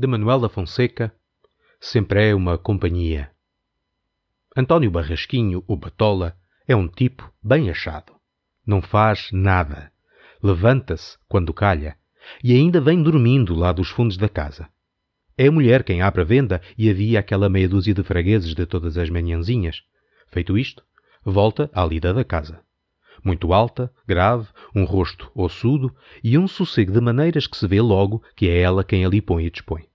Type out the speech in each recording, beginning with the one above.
de Manuel da Fonseca, sempre é uma companhia. António Barrasquinho, o Batola, é um tipo bem achado. Não faz nada. Levanta-se quando calha e ainda vem dormindo lá dos fundos da casa. É a mulher quem abre a venda e havia aquela meia dúzia de fregueses de todas as manhãzinhas. Feito isto, volta à lida da casa. Muito alta, grave, um rosto ossudo e um sossego de maneiras que se vê logo que é ela quem ali põe e dispõe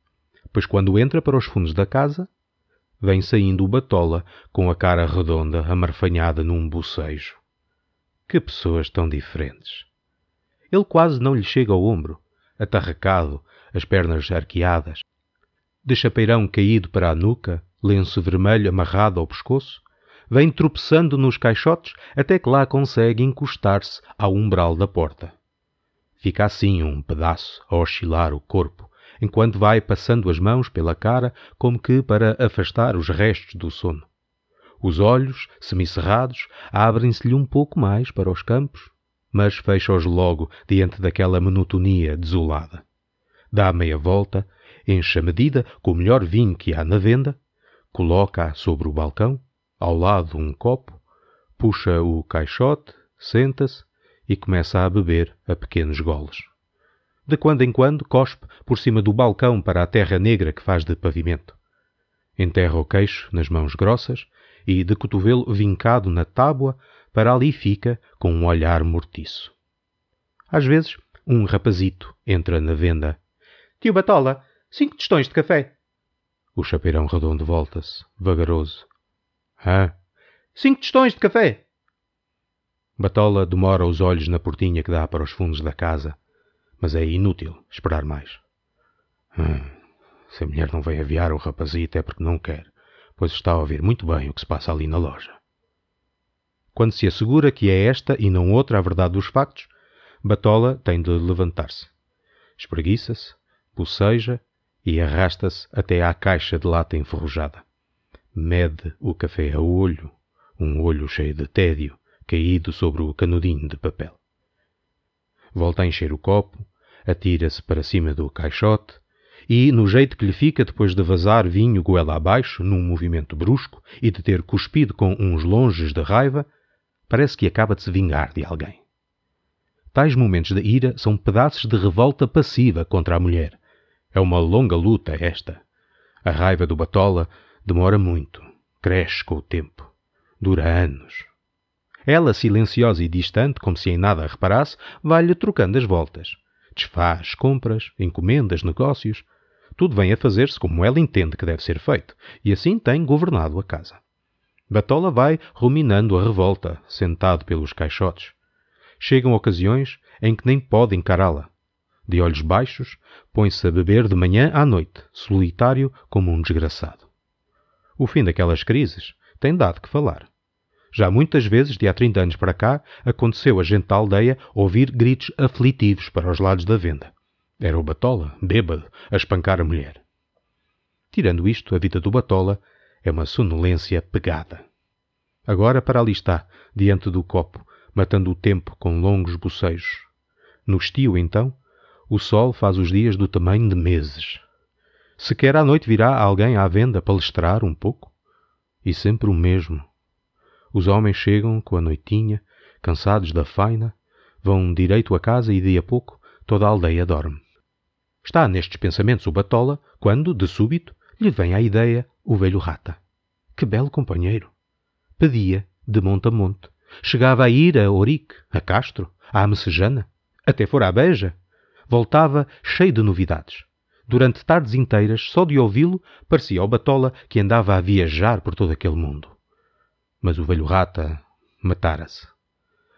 pois quando entra para os fundos da casa, vem saindo o Batola com a cara redonda amarfanhada num bocejo. Que pessoas tão diferentes! Ele quase não lhe chega ao ombro, atarracado, as pernas arqueadas, de chapeirão caído para a nuca, lenço vermelho amarrado ao pescoço, vem tropeçando nos caixotes até que lá consegue encostar-se ao umbral da porta. Fica assim um pedaço a oscilar o corpo, enquanto vai passando as mãos pela cara, como que para afastar os restos do sono. Os olhos, semicerrados, abrem-se-lhe um pouco mais para os campos, mas fecha-os logo diante daquela monotonia desolada. Dá meia volta, enche a medida com o melhor vinho que há na venda, coloca-a sobre o balcão, ao lado um copo, puxa o caixote, senta-se e começa a beber a pequenos goles de quando em quando cospe por cima do balcão para a terra negra que faz de pavimento. Enterra o queixo nas mãos grossas e, de cotovelo vincado na tábua, para ali fica com um olhar mortiço. Às vezes, um rapazito entra na venda. Tio Batola, cinco tostões de café. O chapeirão redondo volta-se, vagaroso. Hã? Cinco tostões de café. Batola demora os olhos na portinha que dá para os fundos da casa mas é inútil esperar mais. Hum, se a mulher não vem aviar o rapazito é porque não quer, pois está a ouvir muito bem o que se passa ali na loja. Quando se assegura que é esta e não outra a verdade dos factos, Batola tem de levantar-se. Espreguiça-se, boceja e arrasta-se até à caixa de lata enferrujada. Mede o café a olho, um olho cheio de tédio, caído sobre o canudinho de papel. Volta a encher o copo atira-se para cima do caixote e, no jeito que lhe fica depois de vazar vinho goela abaixo, num movimento brusco e de ter cuspido com uns longes de raiva, parece que acaba de se vingar de alguém. Tais momentos de ira são pedaços de revolta passiva contra a mulher. É uma longa luta esta. A raiva do Batola demora muito, cresce com o tempo, dura anos. Ela, silenciosa e distante, como se em nada a reparasse, vai-lhe trocando as voltas desfaz compras, encomendas, negócios. Tudo vem a fazer-se como ela entende que deve ser feito, e assim tem governado a casa. Batola vai ruminando a revolta, sentado pelos caixotes. Chegam ocasiões em que nem pode encará-la. De olhos baixos, põe-se a beber de manhã à noite, solitário como um desgraçado. O fim daquelas crises tem dado que falar. Já muitas vezes, de há 30 anos para cá, aconteceu a gente da aldeia ouvir gritos aflitivos para os lados da venda. Era o Batola, bêbado, a espancar a mulher. Tirando isto, a vida do Batola é uma sonolência pegada. Agora para ali está, diante do copo, matando o tempo com longos bocejos. No estio, então, o sol faz os dias do tamanho de meses. Sequer à noite virá alguém à venda palestrar um pouco. E sempre o mesmo, os homens chegam com a noitinha, cansados da faina, vão direito a casa e de a pouco toda a aldeia dorme. Está nestes pensamentos o Batola quando, de súbito, lhe vem à ideia o velho Rata. Que belo companheiro! Pedia, de monte a monte, chegava a ir a Orique, a Castro, à Messejana, até fora à Beja. Voltava cheio de novidades. Durante tardes inteiras, só de ouvi-lo, parecia ao Batola que andava a viajar por todo aquele mundo mas o velho Rata matara-se.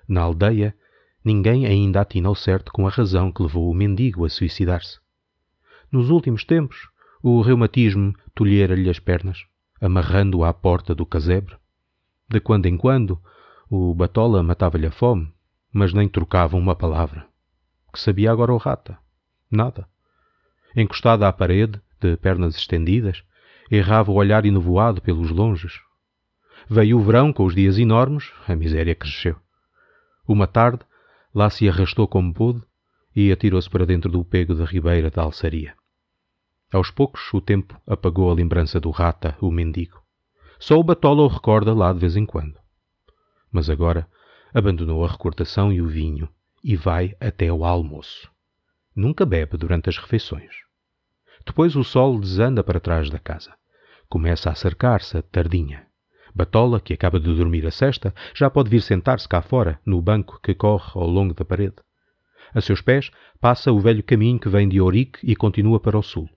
Na aldeia, ninguém ainda atinou certo com a razão que levou o mendigo a suicidar-se. Nos últimos tempos, o reumatismo tolhera-lhe as pernas, amarrando-o à porta do casebre. De quando em quando, o batola matava-lhe a fome, mas nem trocava uma palavra. Que sabia agora o rata? Nada. encostado à parede, de pernas estendidas, errava o olhar enovoado pelos longes, Veio o verão com os dias enormes, a miséria cresceu. Uma tarde, lá se arrastou como pôde e atirou-se para dentro do pego da ribeira da alçaria. Aos poucos, o tempo apagou a lembrança do rata, o mendigo. Só o Batola o recorda lá de vez em quando. Mas agora abandonou a recordação e o vinho e vai até ao almoço. Nunca bebe durante as refeições. Depois o sol desanda para trás da casa. Começa a cercar-se a tardinha. Batola, que acaba de dormir a cesta, já pode vir sentar-se cá fora, no banco que corre ao longo da parede. A seus pés passa o velho caminho que vem de Ourique e continua para o sul.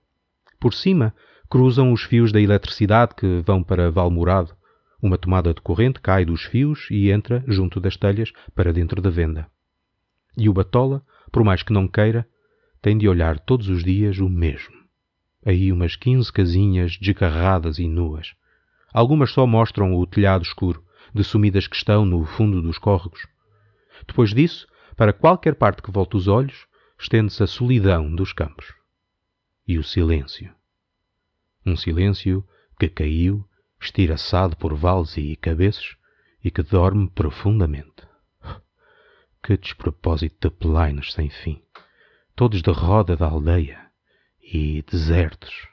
Por cima cruzam os fios da eletricidade que vão para Valmorado. Uma tomada de corrente cai dos fios e entra, junto das telhas, para dentro da venda. E o Batola, por mais que não queira, tem de olhar todos os dias o mesmo. Aí umas quinze casinhas desgarradas e nuas. Algumas só mostram o telhado escuro, de sumidas que estão no fundo dos córregos. Depois disso, para qualquer parte que volte os olhos, estende-se a solidão dos campos. E o silêncio. Um silêncio que caiu, estiraçado por vales e cabeças, e que dorme profundamente. Que despropósito de plainos sem fim, todos de roda da aldeia e desertos.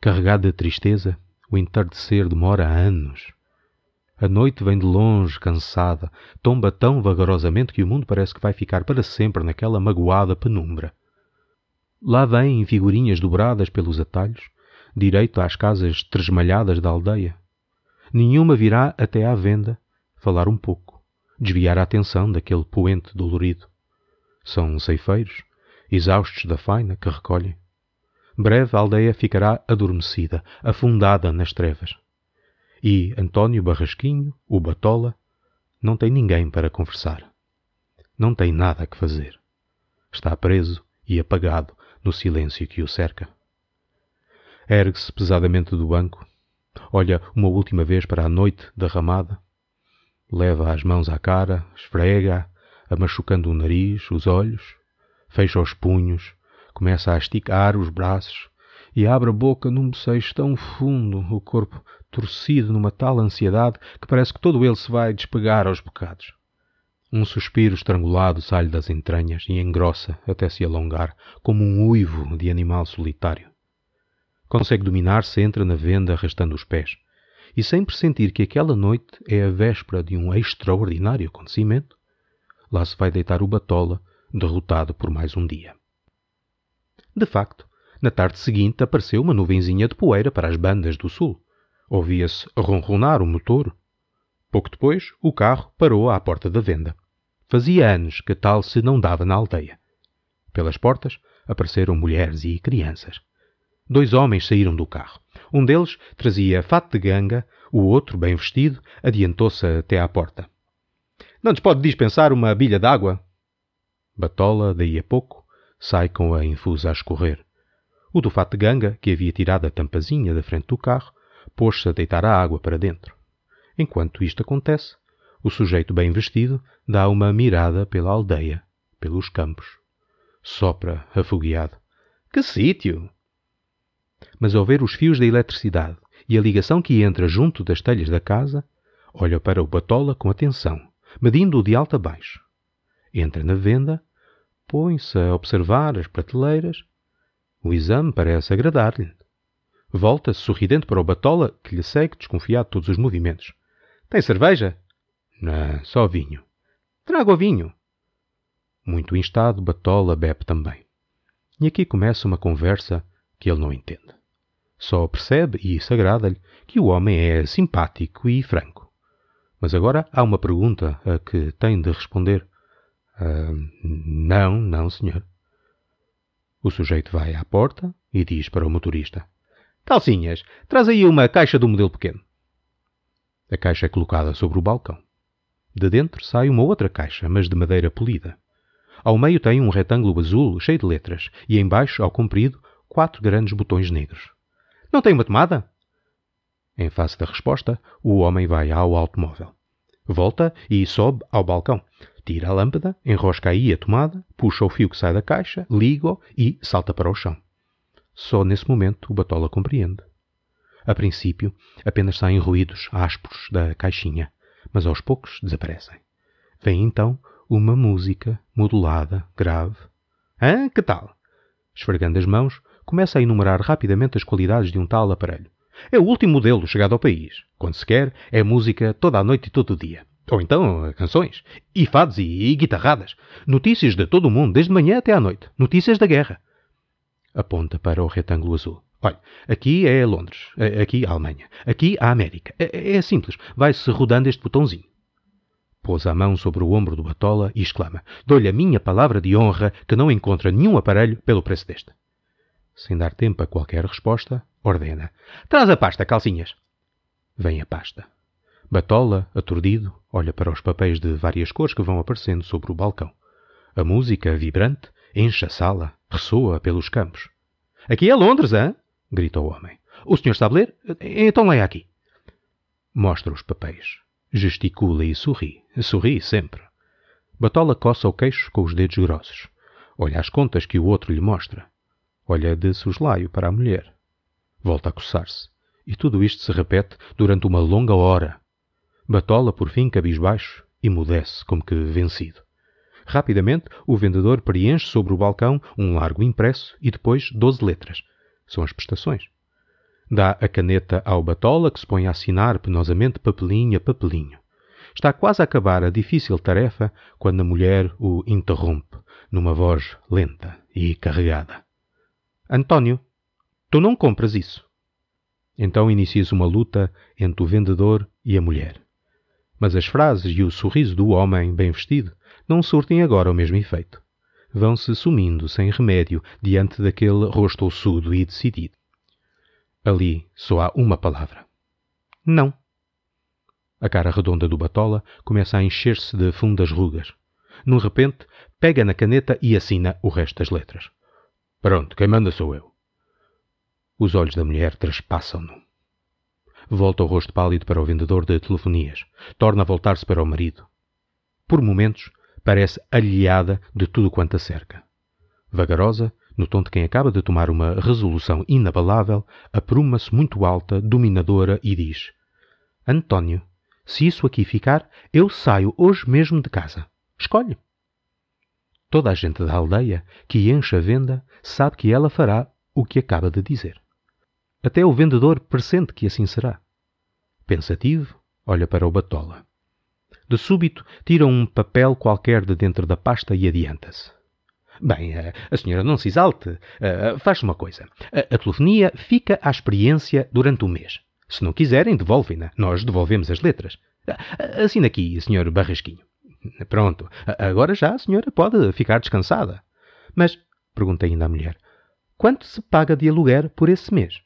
Carregado de tristeza, o entardecer demora anos. A noite vem de longe, cansada, tomba tão vagarosamente que o mundo parece que vai ficar para sempre naquela magoada penumbra. Lá vêm figurinhas dobradas pelos atalhos, direito às casas tresmalhadas da aldeia. Nenhuma virá até à venda falar um pouco, desviar a atenção daquele poente dolorido. São ceifeiros, exaustos da faina, que recolhem breve a aldeia ficará adormecida, afundada nas trevas. E António Barrasquinho, o Batola, não tem ninguém para conversar. Não tem nada que fazer. Está preso e apagado no silêncio que o cerca. Ergue-se pesadamente do banco, olha uma última vez para a noite derramada, leva as mãos à cara, esfrega, a machucando o nariz, os olhos, fecha os punhos, Começa a esticar os braços e abre a boca num bocejo tão fundo, o corpo torcido numa tal ansiedade que parece que todo ele se vai despegar aos bocados. Um suspiro estrangulado sai-lhe das entranhas e engrossa até se alongar, como um uivo de animal solitário. Consegue dominar-se, entra na venda arrastando os pés. E sem pressentir que aquela noite é a véspera de um extraordinário acontecimento, lá se vai deitar o Batola, derrotado por mais um dia. De facto, na tarde seguinte apareceu uma nuvenzinha de poeira para as bandas do sul. Ouvia-se ronronar o motor. Pouco depois, o carro parou à porta da venda. Fazia anos que tal se não dava na aldeia. Pelas portas apareceram mulheres e crianças. Dois homens saíram do carro. Um deles trazia fato de ganga, o outro, bem vestido, adiantou-se até à porta. Não nos pode dispensar uma bilha d'água? Batola, daí a pouco, sai com a infusa a escorrer. O do fato de ganga, que havia tirado a tampazinha da frente do carro, pôs-se a deitar a água para dentro. Enquanto isto acontece, o sujeito bem vestido dá uma mirada pela aldeia, pelos campos. Sopra, afogueado. Que sítio! Mas ao ver os fios da eletricidade e a ligação que entra junto das telhas da casa, olha para o Batola com atenção, medindo-o de alto a baixo. Entra na venda põe-se a observar as prateleiras. O exame parece agradar-lhe. volta sorridente para o Batola, que lhe segue desconfiado de todos os movimentos. Tem cerveja? Não, só vinho. Traga o vinho. Muito instado, Batola bebe também. E aqui começa uma conversa que ele não entende. Só percebe, e isso agrada-lhe, que o homem é simpático e franco. Mas agora há uma pergunta a que tem de responder não, não, senhor. O sujeito vai à porta e diz para o motorista: Calcinhas, traz aí uma caixa do modelo pequeno. A caixa é colocada sobre o balcão. De dentro sai uma outra caixa, mas de madeira polida. Ao meio tem um retângulo azul cheio de letras e embaixo, ao comprido, quatro grandes botões negros. Não tem uma tomada? Em face da resposta, o homem vai ao automóvel. Volta e sobe ao balcão tira a lâmpada, enrosca aí a tomada, puxa o fio que sai da caixa, liga-o e salta para o chão. Só nesse momento o Batola compreende. A princípio, apenas saem ruídos ásperos da caixinha, mas aos poucos desaparecem. Vem então uma música modulada, grave. Hã? Que tal? Esfregando as mãos, começa a enumerar rapidamente as qualidades de um tal aparelho. É o último modelo chegado ao país. Quando se quer, é música toda a noite e todo o dia. Ou então canções, e fados e, e guitarradas. Notícias de todo o mundo, desde manhã até à noite. Notícias da guerra. Aponta para o retângulo azul. Olha, aqui é Londres, é, aqui a Alemanha, aqui a América. É, é, é simples, vai-se rodando este botãozinho. Pôs a mão sobre o ombro do Batola e exclama: Dou-lhe a minha palavra de honra que não encontra nenhum aparelho pelo preço deste. Sem dar tempo a qualquer resposta, ordena: Traz a pasta, calcinhas. Vem a pasta. Batola, aturdido, olha para os papéis de várias cores que vão aparecendo sobre o balcão. A música, vibrante, enche a sala, ressoa pelos campos. Aqui é Londres, hã? grita o homem. O senhor sabe ler? Então leia aqui. Mostra os papéis. Gesticula e sorri. Sorri sempre. Batola coça o queixo com os dedos grossos. Olha as contas que o outro lhe mostra. Olha de soslaio para a mulher. Volta a coçar-se. E tudo isto se repete durante uma longa hora, Batola, por fim, cabisbaixo, imudece, como que vencido. Rapidamente, o vendedor preenche sobre o balcão um largo impresso e depois doze letras. São as prestações. Dá a caneta ao Batola, que se põe a assinar penosamente papelinho a papelinho. Está quase a acabar a difícil tarefa quando a mulher o interrompe, numa voz lenta e carregada. António, tu não compras isso. Então inicia-se uma luta entre o vendedor e a mulher. Mas as frases e o sorriso do homem bem vestido não surtem agora o mesmo efeito. Vão-se sumindo sem remédio diante daquele rosto ossudo e decidido. Ali só há uma palavra: Não. A cara redonda do Batola começa a encher-se de fundas rugas. Num repente, pega na caneta e assina o resto das letras. Pronto, quem manda sou eu. Os olhos da mulher traspassam-no. Volta o rosto pálido para o vendedor de telefonias. Torna a voltar-se para o marido. Por momentos, parece alheada de tudo quanto a cerca. Vagarosa, no tom de quem acaba de tomar uma resolução inabalável, apruma-se muito alta, dominadora e diz: António, se isso aqui ficar, eu saio hoje mesmo de casa. Escolhe. Toda a gente da aldeia que enche a venda sabe que ela fará o que acaba de dizer. Até o vendedor pressente que assim será. Pensativo, olha para o Batola. De súbito, tira um papel qualquer de dentro da pasta e adianta-se. Bem, eh, a senhora não se exalte. Eh, eh, faz uma coisa. A telefonia fica à experiência durante o mês. Se não quiserem, devolvem-na. Nós devolvemos as letras. Assina aqui, senhor Barrasquinho. Pronto. Agora já a senhora pode ficar descansada. Mas, perguntei ainda à mulher, quanto se paga de aluguer por esse mês?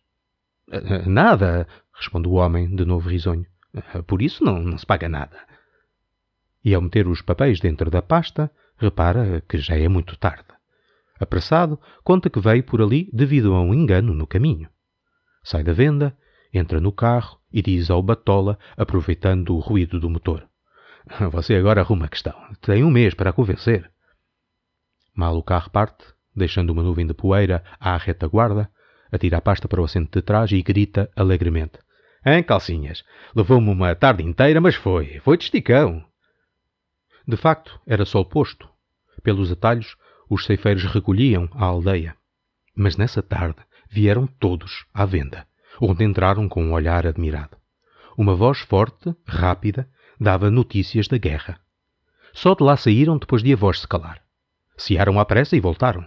Eh, nada, responde o homem, de novo risonho. Eh, por isso não, não se paga nada. E ao meter os papéis dentro da pasta, repara que já é muito tarde. Apressado, conta que veio por ali devido a um engano no caminho. Sai da venda, entra no carro e diz ao Batola, aproveitando o ruído do motor: Você agora arruma a questão. Tem um mês para a convencer. Mal o carro parte, deixando uma nuvem de poeira à retaguarda, atira a pasta para o assento de trás e grita alegremente. Em calcinhas. Levou-me uma tarde inteira, mas foi. Foi de esticão. De facto, era sol posto. Pelos atalhos, os ceifeiros recolhiam à aldeia. Mas nessa tarde vieram todos à venda, onde entraram com um olhar admirado. Uma voz forte, rápida, dava notícias da guerra. Só de lá saíram depois de a voz se calar. Searam à pressa e voltaram.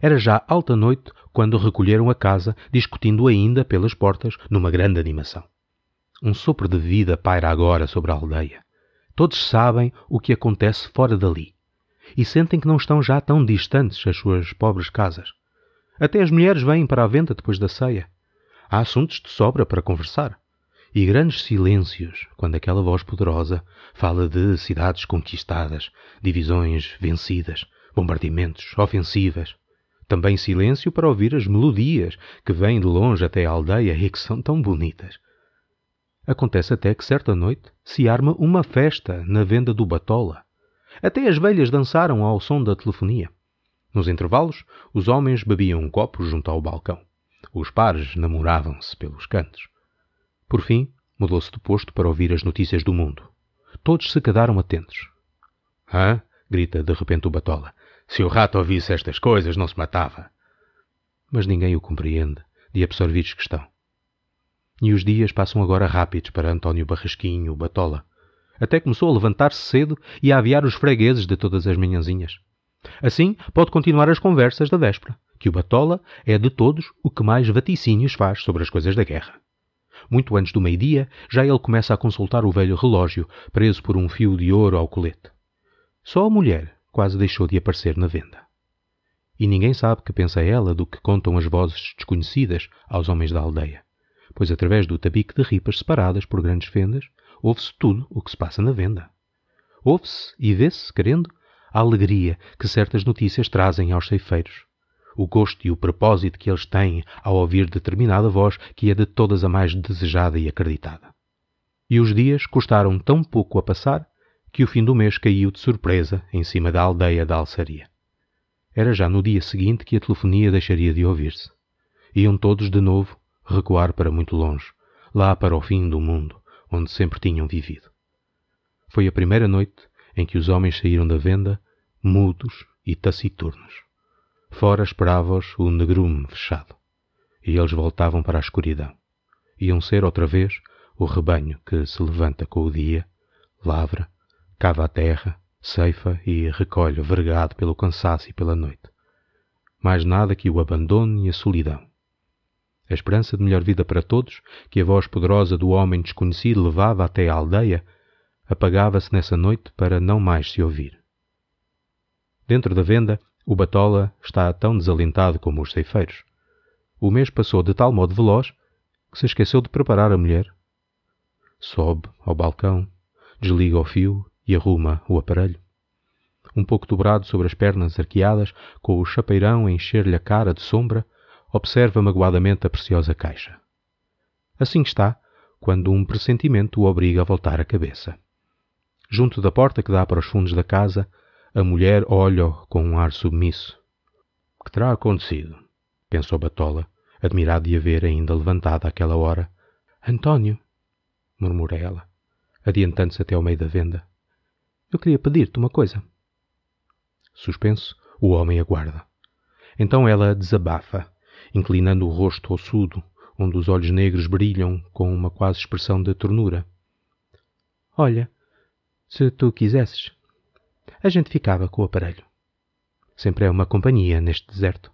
Era já alta noite quando recolheram a casa, discutindo ainda pelas portas, numa grande animação. Um sopro de vida paira agora sobre a aldeia. Todos sabem o que acontece fora dali e sentem que não estão já tão distantes as suas pobres casas. Até as mulheres vêm para a venda depois da ceia. Há assuntos de sobra para conversar. E grandes silêncios quando aquela voz poderosa fala de cidades conquistadas, divisões vencidas, bombardeamentos, ofensivas. Também silêncio para ouvir as melodias que vêm de longe até a aldeia e que são tão bonitas. Acontece até que certa noite se arma uma festa na venda do Batola. Até as velhas dançaram ao som da telefonia. Nos intervalos, os homens bebiam um copo junto ao balcão. Os pares namoravam-se pelos cantos. Por fim, mudou-se de posto para ouvir as notícias do mundo. Todos se quedaram atentos. Hã? grita de repente o Batola. Se o rato ouvisse estas coisas, não se matava. Mas ninguém o compreende, de absorvidos que estão. E os dias passam agora rápidos para António Barrasquinho, o Batola. Até começou a levantar-se cedo e a aviar os fregueses de todas as manhãzinhas. Assim, pode continuar as conversas da véspera, que o Batola é de todos o que mais vaticínios faz sobre as coisas da guerra. Muito antes do meio-dia, já ele começa a consultar o velho relógio, preso por um fio de ouro ao colete. Só a mulher, quase deixou de aparecer na venda. E ninguém sabe que pensa ela do que contam as vozes desconhecidas aos homens da aldeia, pois através do tabique de ripas separadas por grandes fendas, ouve-se tudo o que se passa na venda. Ouve-se e vê-se, querendo, a alegria que certas notícias trazem aos ceifeiros, o gosto e o propósito que eles têm ao ouvir determinada voz que é de todas a mais desejada e acreditada. E os dias custaram tão pouco a passar que o fim do mês caiu de surpresa em cima da aldeia da alçaria. Era já no dia seguinte que a telefonia deixaria de ouvir-se. Iam todos de novo recuar para muito longe, lá para o fim do mundo, onde sempre tinham vivido. Foi a primeira noite em que os homens saíram da venda, mudos e taciturnos. Fora esperava-os o negrume fechado. E eles voltavam para a escuridão. Iam ser outra vez o rebanho que se levanta com o dia, lavra cava a terra, ceifa e recolhe, vergado pelo cansaço e pela noite. Mais nada que o abandono e a solidão. A esperança de melhor vida para todos, que a voz poderosa do homem desconhecido levava até à aldeia, apagava-se nessa noite para não mais se ouvir. Dentro da venda, o Batola está tão desalentado como os ceifeiros. O mês passou de tal modo veloz que se esqueceu de preparar a mulher. Sobe ao balcão, desliga o fio e arruma o aparelho. Um pouco dobrado sobre as pernas arqueadas, com o chapeirão a encher-lhe a cara de sombra, observa magoadamente a preciosa caixa. Assim está, quando um pressentimento o obriga a voltar a cabeça. Junto da porta que dá para os fundos da casa, a mulher olha com um ar submisso. Que terá acontecido? pensou Batola, admirado de a ver ainda levantada àquela hora. António, murmura ela, adiantando-se até ao meio da venda. Eu queria pedir-te uma coisa. Suspenso, o homem aguarda. Então ela desabafa, inclinando o rosto ossudo, onde os olhos negros brilham com uma quase expressão de ternura. Olha, se tu quisesses, a gente ficava com o aparelho. Sempre é uma companhia neste deserto.